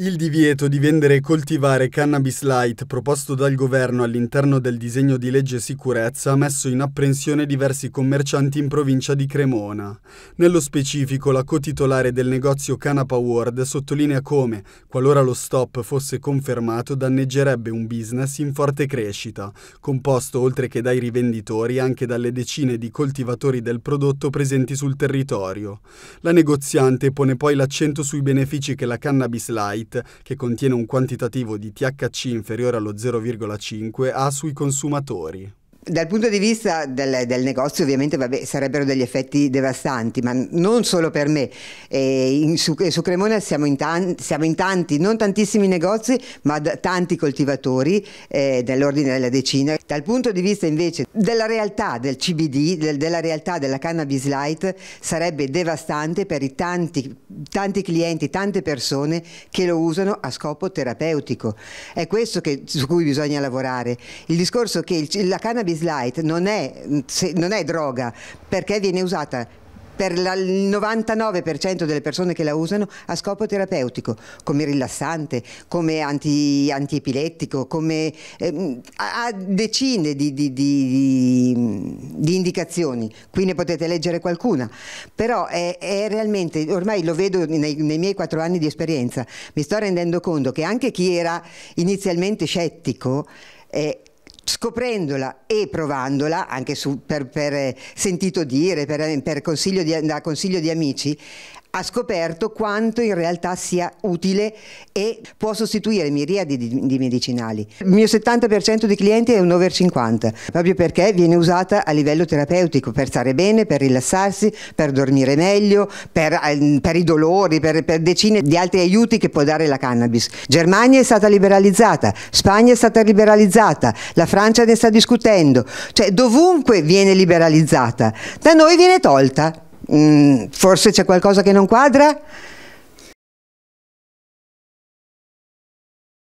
Il divieto di vendere e coltivare cannabis light proposto dal governo all'interno del disegno di legge sicurezza ha messo in apprensione diversi commercianti in provincia di Cremona. Nello specifico la cotitolare del negozio Canapa World sottolinea come, qualora lo stop fosse confermato, danneggerebbe un business in forte crescita, composto oltre che dai rivenditori anche dalle decine di coltivatori del prodotto presenti sul territorio. La negoziante pone poi l'accento sui benefici che la cannabis light Light, che contiene un quantitativo di THC inferiore allo 0,5, ha sui consumatori. Dal punto di vista del, del negozio ovviamente vabbè, sarebbero degli effetti devastanti, ma non solo per me. In, su, su, Cremona siamo in, tanti, siamo in, tanti, non tantissimi negozi, ma tanti coltivatori, eh, dell'ordine della decina. Dal punto di vista invece della realtà del CBD, del, della realtà della cannabis light, sarebbe devastante per i tanti, tanti clienti, tante persone che lo usano a scopo terapeutico. È questo che, su cui bisogna lavorare. Il discorso che il, la cannabis Cannabis Light non è, non è droga perché viene usata per la, il 99% delle persone che la usano a scopo terapeutico, come rilassante, come anti, antiepilettico, come ehm, ha decine di, di, di, di, indicazioni, qui ne potete leggere qualcuna, però è, è realmente, ormai lo vedo nei, nei miei quattro anni di esperienza, mi sto rendendo conto che anche chi era inizialmente scettico, eh, scoprendola e provandola, anche su, per, per, eh, sentito dire, per, eh, per consiglio di, da consiglio di amici, ha scoperto quanto in realtà sia utile e può sostituire miriadi di, di medicinali. Il mio 70% dei clienti è un over 50, proprio perché viene usata a livello terapeutico, per stare bene, per rilassarsi, per dormire meglio, per, ehm, per i dolori, per, per decine di altri aiuti che può dare la cannabis. Germania è stata liberalizzata, Spagna è stata liberalizzata, la Francia ne sta discutendo, cioè dovunque viene liberalizzata, da noi viene tolta. Mm, forse c'è qualcosa che non quadra?